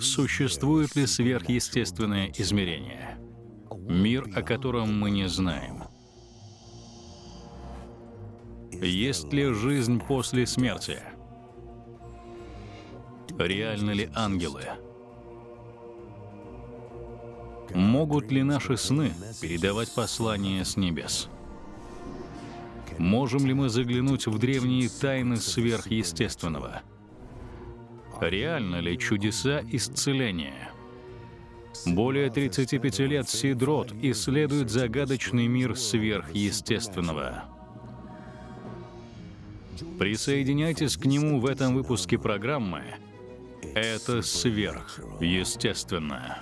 существует ли сверхъестественное измерение? Мир, о котором мы не знаем. Есть ли жизнь после смерти? Реальны ли ангелы? Могут ли наши сны передавать послания с небес? Можем ли мы заглянуть в древние тайны сверхъестественного? Реально ли чудеса исцеления? Более 35 лет Сидрот исследует загадочный мир сверхъестественного. Присоединяйтесь к нему в этом выпуске программы. Это сверхъестественное.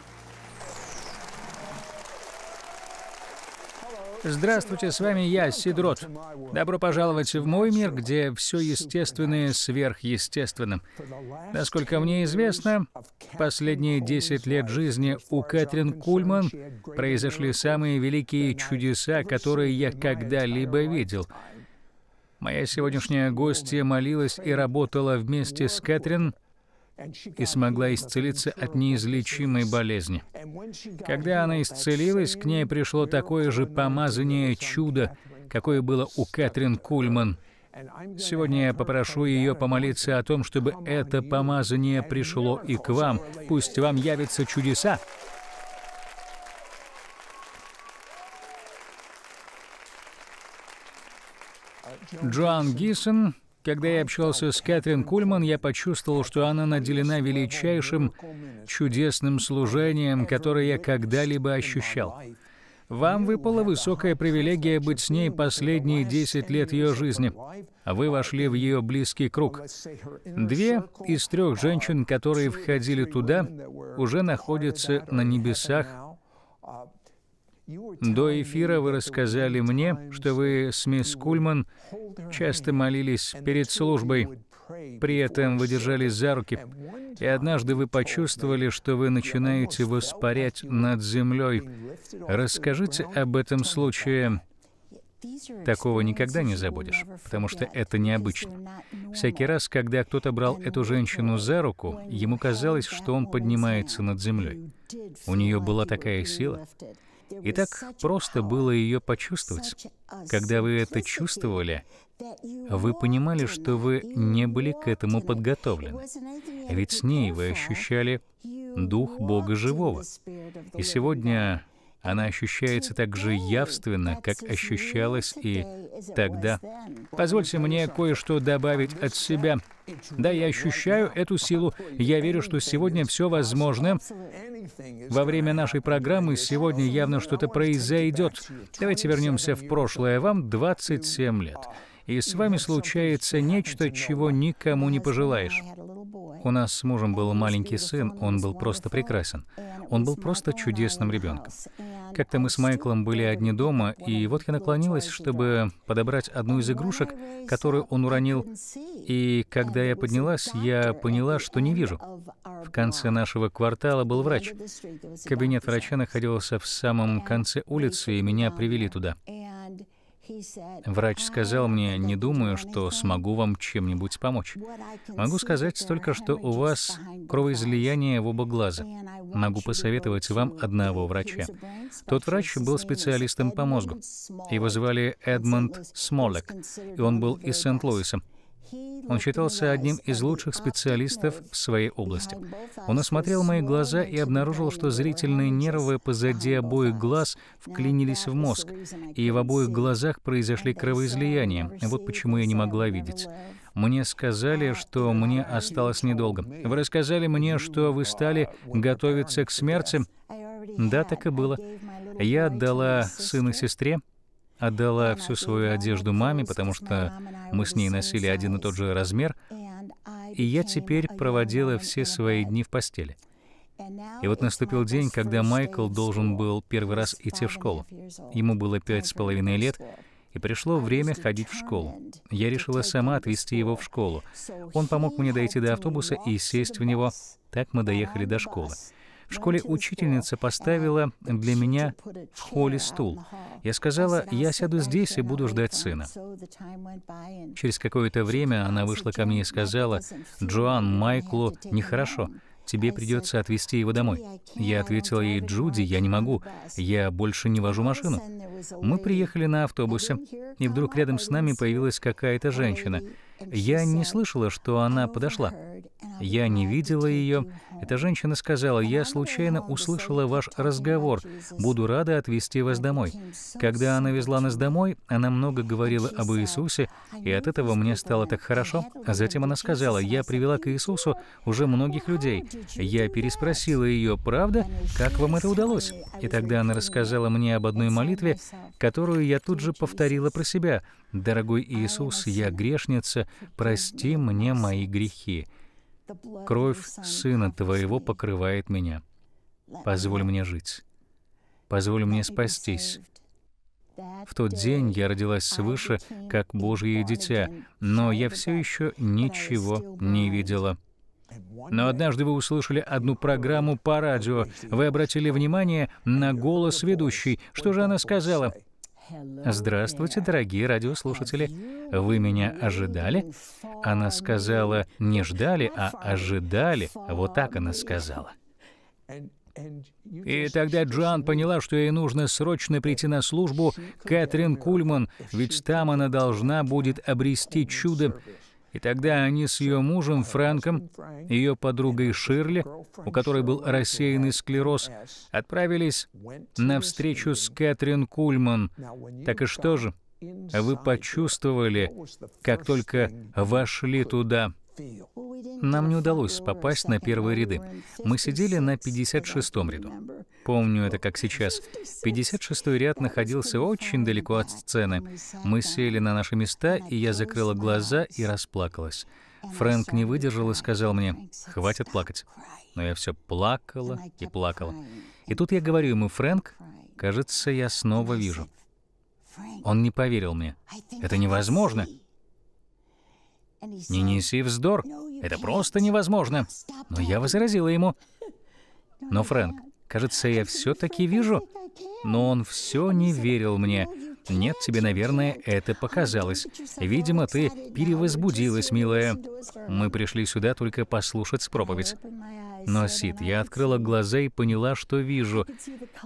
Здравствуйте, с вами я, Сидрот. Добро пожаловать в мой мир, где все естественное сверхъестественным. Насколько мне известно, последние 10 лет жизни у Кэтрин Кульман произошли самые великие чудеса, которые я когда-либо видел. Моя сегодняшняя гостья молилась и работала вместе с Кэтрин и смогла исцелиться от неизлечимой болезни. Когда она исцелилась, к ней пришло такое же помазание чудо, какое было у Кэтрин Кульман. Сегодня я попрошу ее помолиться о том, чтобы это помазание пришло и к вам. Пусть вам явятся чудеса. Джоан Гисон когда я общался с Кэтрин Кульман, я почувствовал, что она наделена величайшим чудесным служением, которое я когда-либо ощущал. Вам выпала высокая привилегия быть с ней последние 10 лет ее жизни. Вы вошли в ее близкий круг. Две из трех женщин, которые входили туда, уже находятся на небесах до эфира вы рассказали мне, что вы с мисс Кульман часто молились перед службой, при этом вы держались за руки, и однажды вы почувствовали, что вы начинаете воспарять над землей. Расскажите об этом случае. Такого никогда не забудешь, потому что это необычно. Всякий раз, когда кто-то брал эту женщину за руку, ему казалось, что он поднимается над землей. У нее была такая сила. И так просто было ее почувствовать. Когда вы это чувствовали, вы понимали, что вы не были к этому подготовлены. Ведь с ней вы ощущали Дух Бога Живого. И сегодня она ощущается так же явственно, как ощущалась и тогда. Позвольте мне кое-что добавить от себя. Да, я ощущаю эту силу. Я верю, что сегодня все возможно, во время нашей программы сегодня явно что-то произойдет. Давайте вернемся в прошлое. Вам 27 лет и с вами случается нечто, чего никому не пожелаешь. У нас с мужем был маленький сын, он был просто прекрасен. Он был просто чудесным ребенком. Как-то мы с Майклом были одни дома, и вот я наклонилась, чтобы подобрать одну из игрушек, которую он уронил, и когда я поднялась, я поняла, что не вижу. В конце нашего квартала был врач. Кабинет врача находился в самом конце улицы, и меня привели туда. Врач сказал мне, не думаю, что смогу вам чем-нибудь помочь. Могу сказать только, что у вас кровоизлияние в оба глаза. Могу посоветовать вам одного врача. Тот врач был специалистом по мозгу. Его звали Эдмонд Смолек, и он был из Сент-Луиса. Он считался одним из лучших специалистов в своей области. Он осмотрел мои глаза и обнаружил, что зрительные нервы позади обоих глаз вклинились в мозг, и в обоих глазах произошли кровоизлияния. Вот почему я не могла видеть. Мне сказали, что мне осталось недолго. Вы рассказали мне, что вы стали готовиться к смерти. Да, так и было. Я отдала сына сестре, отдала всю свою одежду маме, потому что мы с ней носили один и тот же размер, и я теперь проводила все свои дни в постели. И вот наступил день, когда Майкл должен был первый раз идти в школу. Ему было пять с половиной лет, и пришло время ходить в школу. Я решила сама отвезти его в школу. Он помог мне дойти до автобуса и сесть в него. Так мы доехали до школы. В школе учительница поставила для меня в холле стул. Я сказала, я сяду здесь и буду ждать сына. Через какое-то время она вышла ко мне и сказала, «Джоан, Майклу нехорошо. Тебе придется отвезти его домой. Я ответила ей, Джуди, я не могу, я больше не вожу машину. Мы приехали на автобусе, и вдруг рядом с нами появилась какая-то женщина. Я не слышала, что она подошла. Я не видела ее. Эта женщина сказала, я случайно услышала ваш разговор. Буду рада отвезти вас домой. Когда она везла нас домой, она много говорила об Иисусе, и от этого мне стало так хорошо. А затем она сказала, я привела к Иисусу уже многих людей. Я переспросила ее, правда, как вам это удалось? И тогда она рассказала мне об одной молитве, которую я тут же повторила про себя. «Дорогой Иисус, я грешница, прости мне мои грехи». Кровь Сына Твоего покрывает меня. Позволь мне жить. Позволь мне спастись. В тот день я родилась свыше, как Божье дитя, но я все еще ничего не видела. Но однажды вы услышали одну программу по радио. Вы обратили внимание на голос ведущей. Что же она сказала? Здравствуйте, дорогие радиослушатели. Вы меня ожидали? Она сказала, не ждали, а ожидали. Вот так она сказала. И тогда Джоан поняла, что ей нужно срочно прийти на службу Кэтрин Кульман, ведь там она должна будет обрести чудо, и тогда они с ее мужем Фрэнком, ее подругой Ширли, у которой был рассеянный склероз, отправились на встречу с Кэтрин Кульман. Так и что же? Вы почувствовали, как только вошли туда, нам не удалось попасть на первые ряды. Мы сидели на 56-м ряду. Помню это как сейчас. 56-й ряд находился очень далеко от сцены. Мы сели на наши места, и я закрыла глаза и расплакалась. Фрэнк не выдержал и сказал мне, «Хватит плакать». Но я все плакала и плакала. И тут я говорю ему, «Фрэнк, кажется, я снова вижу». Он не поверил мне. «Это невозможно!» «Не неси вздор, это просто невозможно». Но я возразила ему. «Но, Фрэнк, кажется, я все-таки вижу». Но он все не верил мне. «Нет, тебе, наверное, это показалось. Видимо, ты перевозбудилась, милая. Мы пришли сюда только послушать проповедь. Но, Сид, я открыла глаза и поняла, что вижу.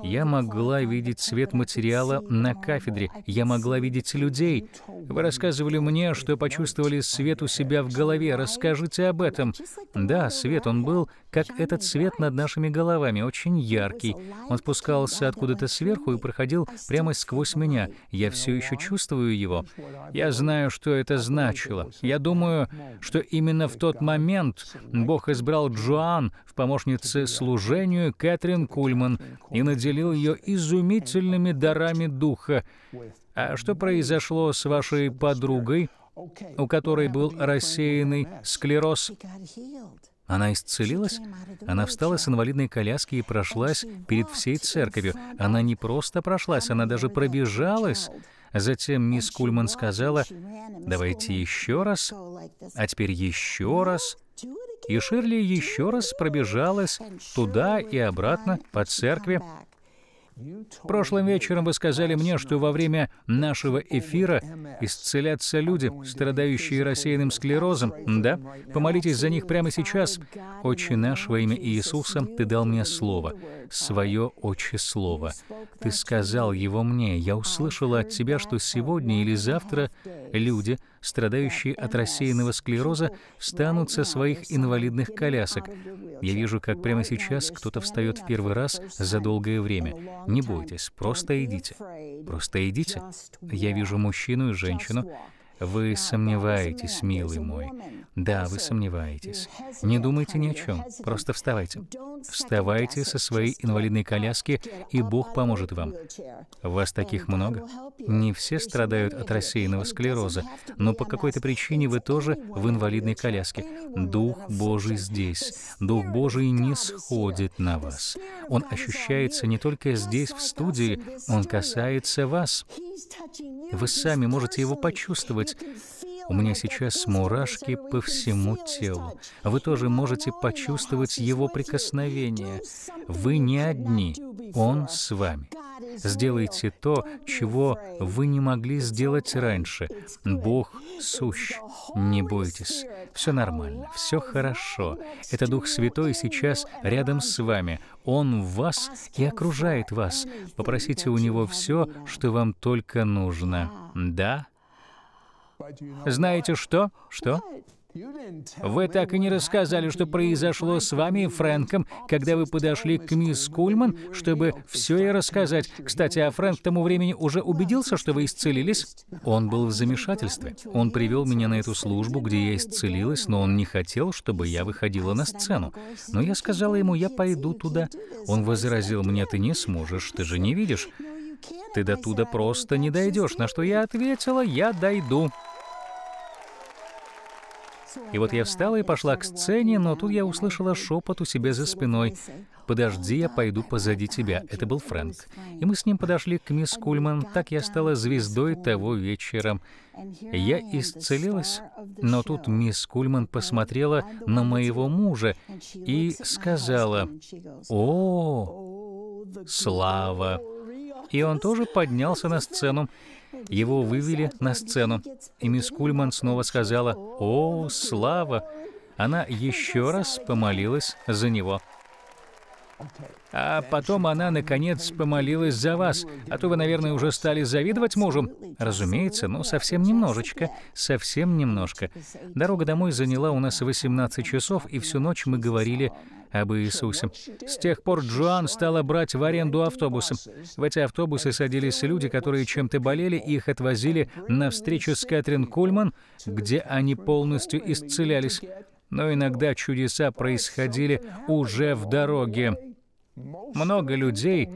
Я могла видеть цвет материала на кафедре, я могла видеть людей. Вы рассказывали мне, что почувствовали свет у себя в голове. Расскажите об этом. Да, свет, он был, как этот свет над нашими головами, очень яркий. Он спускался откуда-то сверху и проходил прямо сквозь меня. Я все еще чувствую его. Я знаю, что это значило. Я думаю, что именно в тот момент Бог избрал Джоан, в помощнице служению Кэтрин Кульман и наделил ее изумительными дарами духа. А что произошло с вашей подругой, у которой был рассеянный склероз? Она исцелилась? Она встала с инвалидной коляски и прошлась перед всей церковью. Она не просто прошлась, она даже пробежалась. Затем мисс Кульман сказала, «Давайте еще раз, а теперь еще раз». И Ширли еще раз пробежалась туда и обратно по церкви. Прошлым вечером вы сказали мне, что во время нашего эфира исцелятся люди, страдающие рассеянным склерозом, да? Помолитесь за них прямо сейчас. Отче наш во имя Иисуса, Ты дал мне слово, свое Отче Слово. Ты сказал его мне, я услышала от Тебя, что сегодня или завтра люди, страдающие от рассеянного склероза, встанут со своих инвалидных колясок. Я вижу, как прямо сейчас кто-то встает в первый раз за долгое время. Не бойтесь, просто идите. Просто идите. Я вижу мужчину и женщину, вы сомневаетесь, милый мой. Да, вы сомневаетесь. Не думайте ни о чем, просто вставайте. Вставайте со своей инвалидной коляски, и Бог поможет вам. Вас таких много. Не все страдают от рассеянного склероза, но по какой-то причине вы тоже в инвалидной коляске. Дух Божий здесь. Дух Божий не сходит на вас. Он ощущается не только здесь, в студии, он касается вас. Вы сами можете его почувствовать, чувствовать. У меня сейчас мурашки по всему телу. Вы тоже можете почувствовать его прикосновение. Вы не одни, он с вами. Сделайте то, чего вы не могли сделать раньше. Бог сущ. Не бойтесь. Все нормально, все хорошо. Это Дух Святой сейчас рядом с вами. Он в вас и окружает вас. Попросите у Него все, что вам только нужно. Да? Знаете что? Что? Вы так и не рассказали, что произошло с вами и Фрэнком, когда вы подошли к мисс Кульман, чтобы все ей рассказать. Кстати, а Фрэнк к тому времени уже убедился, что вы исцелились? Он был в замешательстве. Он привел меня на эту службу, где я исцелилась, но он не хотел, чтобы я выходила на сцену. Но я сказала ему, я пойду туда. Он возразил мне, ты не сможешь, ты же не видишь. Ты до туда просто не дойдешь. На что я ответила, я дойду. И вот я встала и пошла к сцене, но тут я услышала шепот у себя за спиной. «Подожди, я пойду позади тебя». Это был Фрэнк. И мы с ним подошли к мисс Кульман. Так я стала звездой того вечера. Я исцелилась, но тут мисс Кульман посмотрела на моего мужа и сказала, «О, слава!» И он тоже поднялся на сцену. Его вывели на сцену. И мисс Кульман снова сказала «О, слава!» Она еще раз помолилась за него. А потом она, наконец, помолилась за вас. А то вы, наверное, уже стали завидовать мужу. Разумеется, но совсем немножечко. Совсем немножко. Дорога домой заняла у нас 18 часов, и всю ночь мы говорили об Иисусе. С тех пор Джоан стала брать в аренду автобусы. В эти автобусы садились люди, которые чем-то болели, и их отвозили на встречу с Кэтрин Кульман, где они полностью исцелялись. Но иногда чудеса происходили уже в дороге. Много людей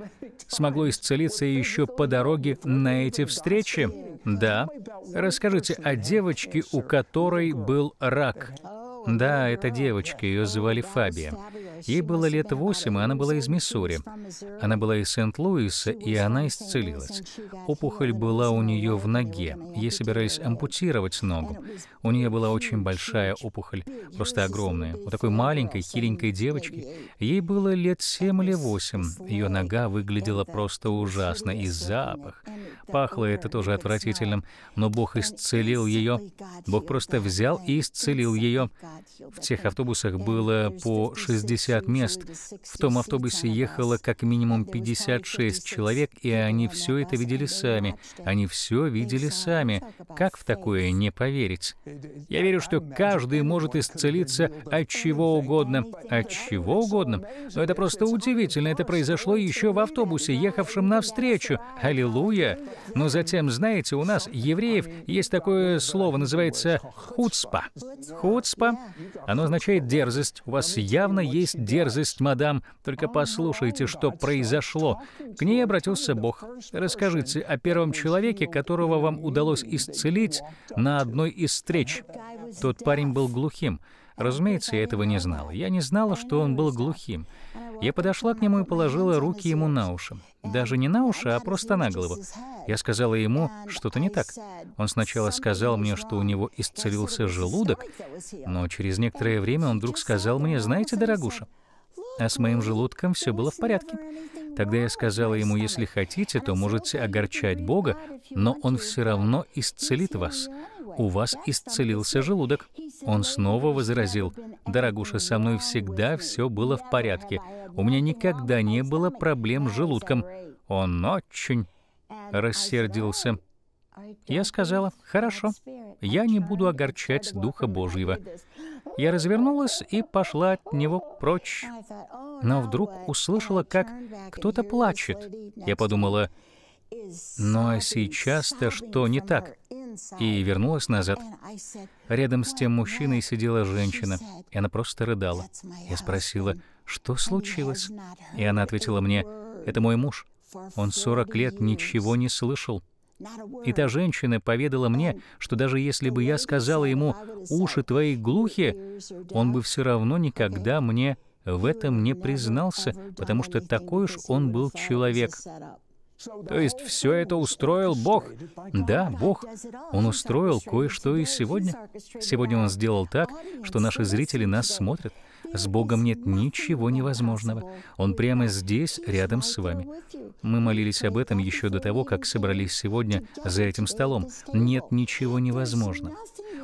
смогло исцелиться еще по дороге на эти встречи. Да. Расскажите о девочке, у которой был рак. Да, это девочка, ее звали Фабия. Ей было лет восемь, и она была из Миссури. Она была из Сент-Луиса, и она исцелилась. Опухоль была у нее в ноге. Ей собирались ампутировать ногу. У нее была очень большая опухоль, просто огромная. У такой маленькой, хиленькой девочки. Ей было лет семь или восемь. Ее нога выглядела просто ужасно, и запах. Пахло это тоже отвратительным, но Бог исцелил ее. Бог просто взял и исцелил ее. В тех автобусах было по 60 150 мест. В том автобусе ехало как минимум 56 человек, и они все это видели сами. Они все видели сами. Как в такое не поверить? Я верю, что каждый может исцелиться от чего угодно. От чего угодно? Но это просто удивительно. Это произошло еще в автобусе, ехавшем навстречу. Аллилуйя! Но затем, знаете, у нас, евреев, есть такое слово, называется «хуцпа». «Хуцпа» — оно означает «дерзость». У вас явно есть дерзость, мадам, только послушайте, что произошло. К ней обратился Бог. Расскажите о первом человеке, которого вам удалось исцелить на одной из встреч. Тот парень был глухим. Разумеется, я этого не знала. Я не знала, что он был глухим. Я подошла к нему и положила руки ему на уши. Даже не на уши, а просто на голову. Я сказала ему, что-то не так. Он сначала сказал мне, что у него исцелился желудок, но через некоторое время он вдруг сказал мне, знаете, дорогуша, а с моим желудком все было в порядке. Тогда я сказала ему, если хотите, то можете огорчать Бога, но Он все равно исцелит вас. У вас исцелился желудок. Он снова возразил, «Дорогуша, со мной всегда все было в порядке. У меня никогда не было проблем с желудком. Он очень рассердился». Я сказала, «Хорошо, я не буду огорчать Духа Божьего». Я развернулась и пошла от него прочь. Но вдруг услышала, как кто-то плачет. Я подумала, но сейчас-то что не так? И вернулась назад. Рядом с тем мужчиной сидела женщина, и она просто рыдала. Я спросила, что случилось? И она ответила мне, это мой муж. Он 40 лет ничего не слышал. И та женщина поведала мне, что даже если бы я сказала ему «уши твои глухи», он бы все равно никогда мне в этом не признался, потому что такой уж он был человек. То есть все это устроил Бог? Да, Бог. Он устроил кое-что и сегодня. Сегодня Он сделал так, что наши зрители нас смотрят, с Богом нет ничего невозможного. Он прямо здесь, рядом с вами. Мы молились об этом еще до того, как собрались сегодня за этим столом. Нет ничего невозможного.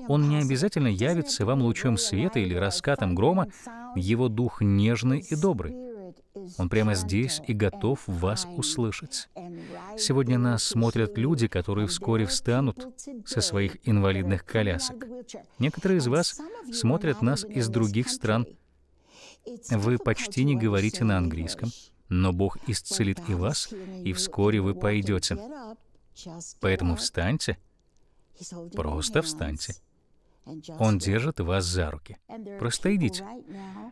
Он не обязательно явится вам лучом света или раскатом грома. Его дух нежный и добрый. Он прямо здесь и готов вас услышать. Сегодня нас смотрят люди, которые вскоре встанут со своих инвалидных колясок. Некоторые из вас смотрят нас из других стран, вы почти не говорите на английском, но Бог исцелит и вас, и вскоре вы пойдете. Поэтому встаньте, просто встаньте. Он держит вас за руки. Просто идите.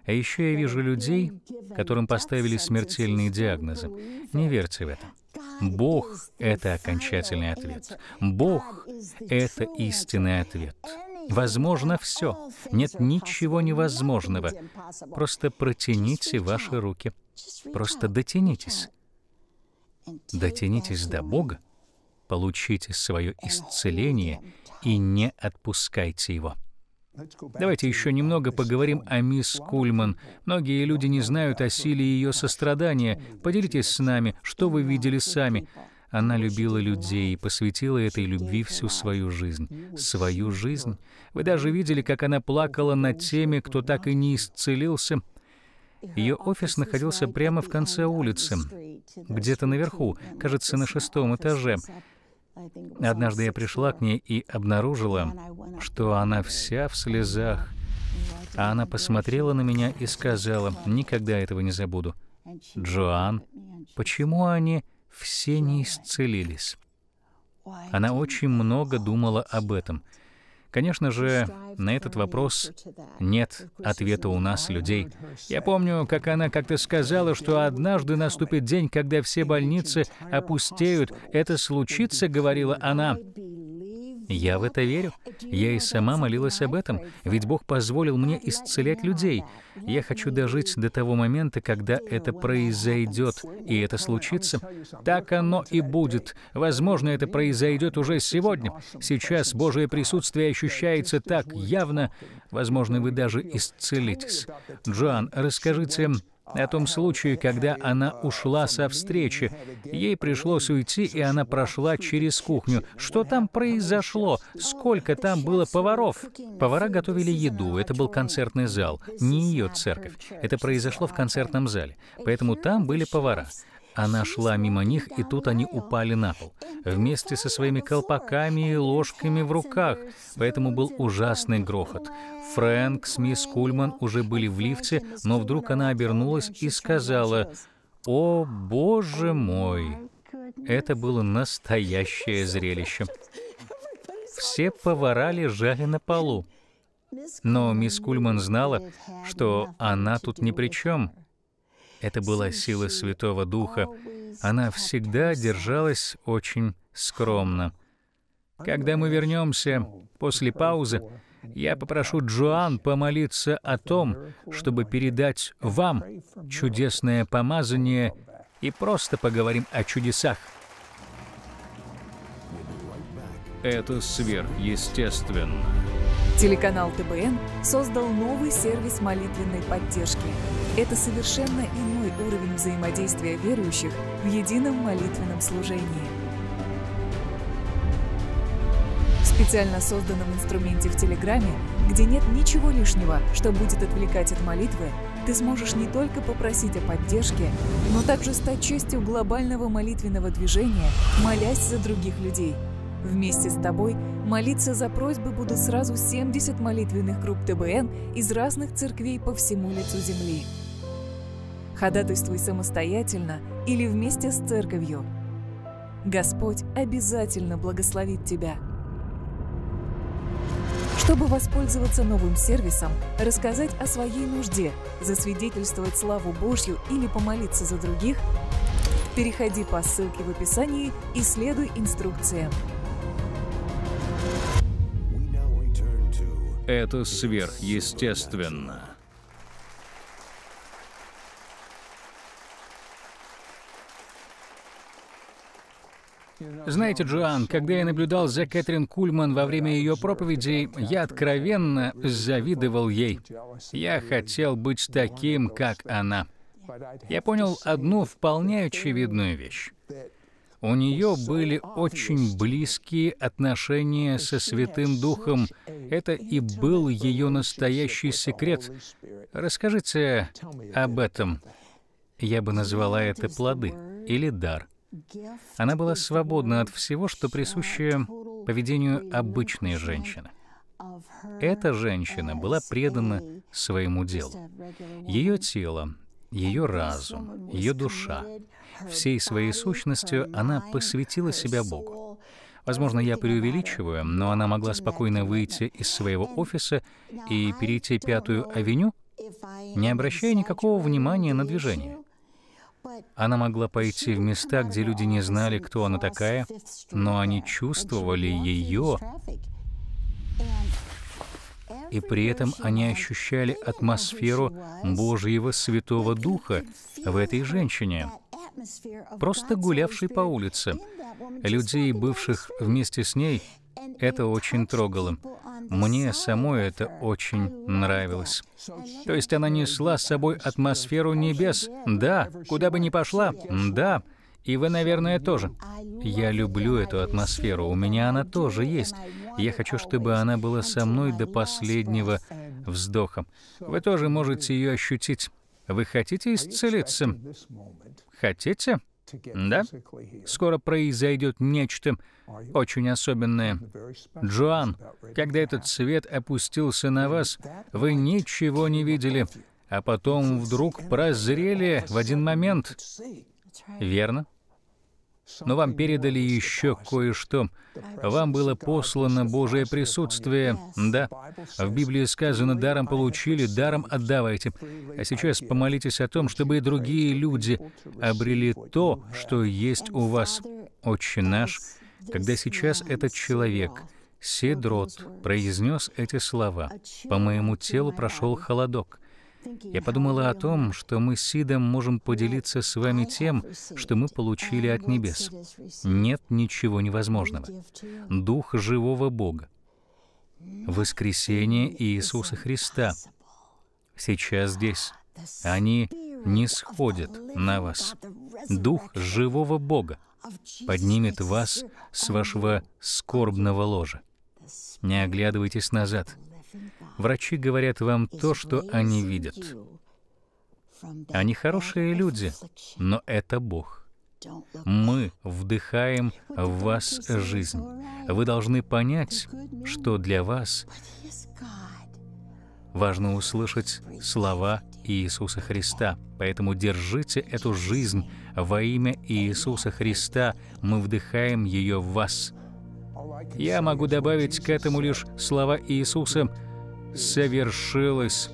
А еще я вижу людей, которым поставили смертельные диагнозы. Не верьте в это. Бог — это окончательный ответ. Бог — это истинный ответ. Возможно все. Нет ничего невозможного. Просто протяните ваши руки. Просто дотянитесь. Дотянитесь до Бога, получите свое исцеление и не отпускайте его. Давайте еще немного поговорим о мисс Кульман. Многие люди не знают о силе ее сострадания. Поделитесь с нами, что вы видели сами. Она любила людей и посвятила этой любви всю свою жизнь. Свою жизнь. Вы даже видели, как она плакала над теми, кто так и не исцелился. Ее офис находился прямо в конце улицы, где-то наверху, кажется, на шестом этаже. Однажды я пришла к ней и обнаружила, что она вся в слезах. А она посмотрела на меня и сказала, «Никогда этого не забуду». «Джоан, почему они...» все не исцелились. Она очень много думала об этом. Конечно же, на этот вопрос нет ответа у нас, людей. Я помню, как она как-то сказала, что однажды наступит день, когда все больницы опустеют. Это случится, говорила она. Я в это верю. Я и сама молилась об этом, ведь Бог позволил мне исцелять людей. Я хочу дожить до того момента, когда это произойдет, и это случится. Так оно и будет. Возможно, это произойдет уже сегодня. Сейчас Божие присутствие ощущается так явно. Возможно, вы даже исцелитесь. Джоан, расскажите о том случае, когда она ушла со встречи. Ей пришлось уйти, и она прошла через кухню. Что там произошло? Сколько там было поваров? Повара готовили еду, это был концертный зал, не ее церковь. Это произошло в концертном зале, поэтому там были повара. Она шла мимо них, и тут они упали на пол, вместе со своими колпаками и ложками в руках, поэтому был ужасный грохот. Фрэнк с мисс Кульман уже были в лифте, но вдруг она обернулась и сказала «О, боже мой!» Это было настоящее зрелище. Все повара лежали на полу. Но мисс Кульман знала, что она тут ни при чем, это была сила Святого Духа. Она всегда держалась очень скромно. Когда мы вернемся ну, после паузы, я ну, попрошу Джоан помолиться о том, чтобы передать вам чудесное помазание и просто поговорим о чудесах. Это сверхъестественно. Телеканал ТБН создал новый сервис молитвенной поддержки. Это совершенно иной уровень взаимодействия верующих в едином молитвенном служении. В специально созданном инструменте в Телеграме, где нет ничего лишнего, что будет отвлекать от молитвы, ты сможешь не только попросить о поддержке, но также стать частью глобального молитвенного движения, молясь за других людей – Вместе с тобой молиться за просьбы будут сразу 70 молитвенных групп ТБН из разных церквей по всему лицу земли. Ходатайствуй самостоятельно или вместе с церковью. Господь обязательно благословит тебя. Чтобы воспользоваться новым сервисом, рассказать о своей нужде, засвидетельствовать славу Божью или помолиться за других, переходи по ссылке в описании и следуй инструкциям. это сверхъестественно. Знаете, Джоан, когда я наблюдал за Кэтрин Кульман во время ее проповедей, я откровенно завидовал ей. Я хотел быть таким, как она. Я понял одну вполне очевидную вещь. У нее были очень близкие отношения со Святым Духом. Это и был ее настоящий секрет. Расскажите об этом. Я бы назвала это плоды или дар. Она была свободна от всего, что присуще поведению обычной женщины. Эта женщина была предана своему делу. Ее тело, ее разум, ее душа всей своей сущностью она посвятила себя Богу. Возможно, я преувеличиваю, но она могла спокойно выйти из своего офиса и перейти Пятую авеню, не обращая никакого внимания на движение. Она могла пойти в места, где люди не знали, кто она такая, но они чувствовали ее и при этом они ощущали атмосферу Божьего Святого Духа в этой женщине, просто гулявшей по улице. Людей, бывших вместе с ней, это очень трогало. Мне самой это очень нравилось. То есть она несла с собой атмосферу небес. Да, куда бы ни пошла, да, и вы, наверное, тоже. Я люблю эту атмосферу, у меня она тоже есть. Я хочу, чтобы она была со мной до последнего вздоха. Вы тоже можете ее ощутить. Вы хотите исцелиться? Хотите? Да? Скоро произойдет нечто очень особенное. Джоан, когда этот свет опустился на вас, вы ничего не видели, а потом вдруг прозрели в один момент. Верно? но вам передали еще кое-что. Вам было послано Божие присутствие. Да, в Библии сказано, даром получили, даром отдавайте. А сейчас помолитесь о том, чтобы и другие люди обрели то, что есть у вас. Отче наш, когда сейчас этот человек, Седрот, произнес эти слова, по моему телу прошел холодок. Я подумала о том, что мы с Сидом можем поделиться с вами тем, что мы получили от небес. Нет ничего невозможного. Дух живого Бога. Воскресение Иисуса Христа сейчас здесь. Они не сходят на вас. Дух живого Бога поднимет вас с вашего скорбного ложа. Не оглядывайтесь назад. Врачи говорят вам то, что они видят. Они хорошие люди, но это Бог. Мы вдыхаем в вас жизнь. Вы должны понять, что для вас важно услышать слова Иисуса Христа. Поэтому держите эту жизнь во имя Иисуса Христа. Мы вдыхаем ее в вас. Я могу добавить к этому лишь слова Иисуса совершилось